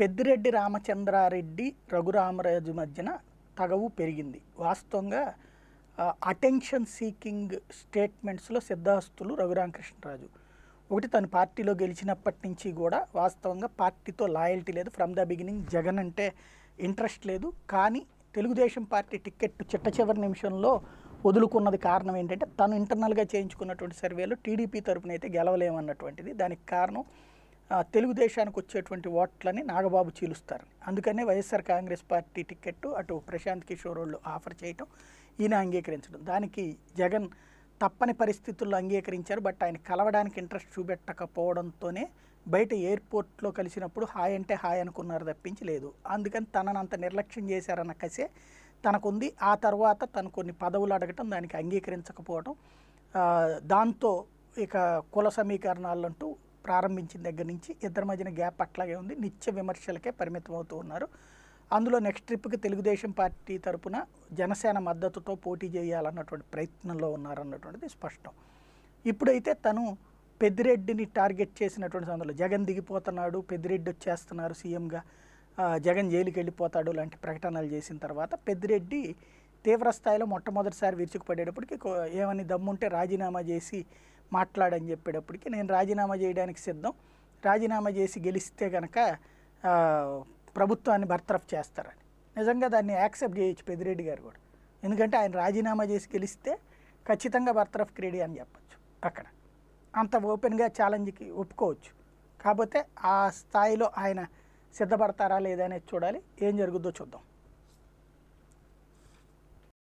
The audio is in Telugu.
పెద్దిరెడ్డి రామచంద్రారెడ్డి రఘురామరాజు మధ్యన తగవు పెరిగింది వాస్తవంగా అటెన్షన్ సీకింగ్ స్టేట్మెంట్స్లో సిద్ధాస్తులు రఘురామకృష్ణరాజు ఒకటి తను పార్టీలో గెలిచినప్పటి నుంచి కూడా వాస్తవంగా పార్టీతో లాయల్టీ లేదు ఫ్రమ్ ద బిగినింగ్ జగన్ అంటే ఇంట్రెస్ట్ లేదు కానీ తెలుగుదేశం పార్టీ టికెట్ చిట్ట చివరి నిమిషంలో వదులుకున్నది కారణం ఏంటంటే తను ఇంటర్నల్గా చేయించుకున్నటువంటి సర్వేలో టీడీపీ తరపున అయితే గెలవలేమన్నటువంటిది దానికి కారణం తెలుగుదేశానికి వచ్చేటువంటి ఓట్లని నాగబాబు చీలుస్తారు అందుకనే వైఎస్ఆర్ కాంగ్రెస్ పార్టీ టికెట్ అటు ప్రశాంత్ కిషోర్ వాళ్ళు ఆఫర్ చేయటం ఈయన అంగీకరించడం దానికి జగన్ తప్పని పరిస్థితుల్లో అంగీకరించారు బట్ ఆయన కలవడానికి ఇంట్రెస్ట్ చూపెట్టకపోవడంతోనే బయట ఎయిర్పోర్ట్లో కలిసినప్పుడు హాయ్ అంటే హాయ్ అనుకున్నారు తప్పించి లేదు అందుకని తనను అంత నిర్లక్ష్యం చేశారన్న కసే తనకుంది ఆ తర్వాత తను కొన్ని పదవులు అడగటం దానికి అంగీకరించకపోవడం దాంతో ఇక కుల సమీకరణాలంటూ ప్రారంభించిన దగ్గర నుంచి ఇద్దరి మధ్యన గ్యాప్ అట్లాగే ఉంది నిత్య విమర్శలకే పరిమితం అవుతూ ఉన్నారు అందులో నెక్స్ట్ ట్రిప్కి తెలుగుదేశం పార్టీ తరపున జనసేన మద్దతుతో పోటీ చేయాలన్నటువంటి ప్రయత్నంలో ఉన్నారన్నటువంటిది స్పష్టం ఇప్పుడైతే తను పెద్దిరెడ్డిని టార్గెట్ చేసినటువంటి సందర్భంలో జగన్ దిగిపోతున్నాడు పెద్దిరెడ్డి వచ్చేస్తున్నారు సీఎంగా జగన్ జైలుకి వెళ్ళిపోతాడు లాంటి ప్రకటనలు చేసిన తర్వాత పెద్దిరెడ్డి తీవ్రస్థాయిలో మొట్టమొదటిసారి విరుచుకుపడేటప్పటికి ఏమని దమ్ముంటే రాజీనామా చేసి మాట్లాడని చెప్పేటప్పటికి నేను రాజీనామా చేయడానికి సిద్ధం రాజీనామా చేసి గెలిస్తే కనుక ప్రభుత్వాన్ని బర్తరఫ్ చేస్తారని నిజంగా దాన్ని యాక్సెప్ట్ చేయొచ్చు పెదిరెడ్డి గారు కూడా ఎందుకంటే ఆయన రాజీనామా చేసి గెలిస్తే ఖచ్చితంగా బర్తరఫ్ క్రీడీ అని చెప్పచ్చు అక్కడ అంత ఓపెన్గా ఛాలెంజ్కి ఒప్పుకోవచ్చు కాకపోతే ఆ స్థాయిలో ఆయన సిద్ధపడతారా లేదా అనేది చూడాలి ఏం జరుగుద్దో చూద్దాం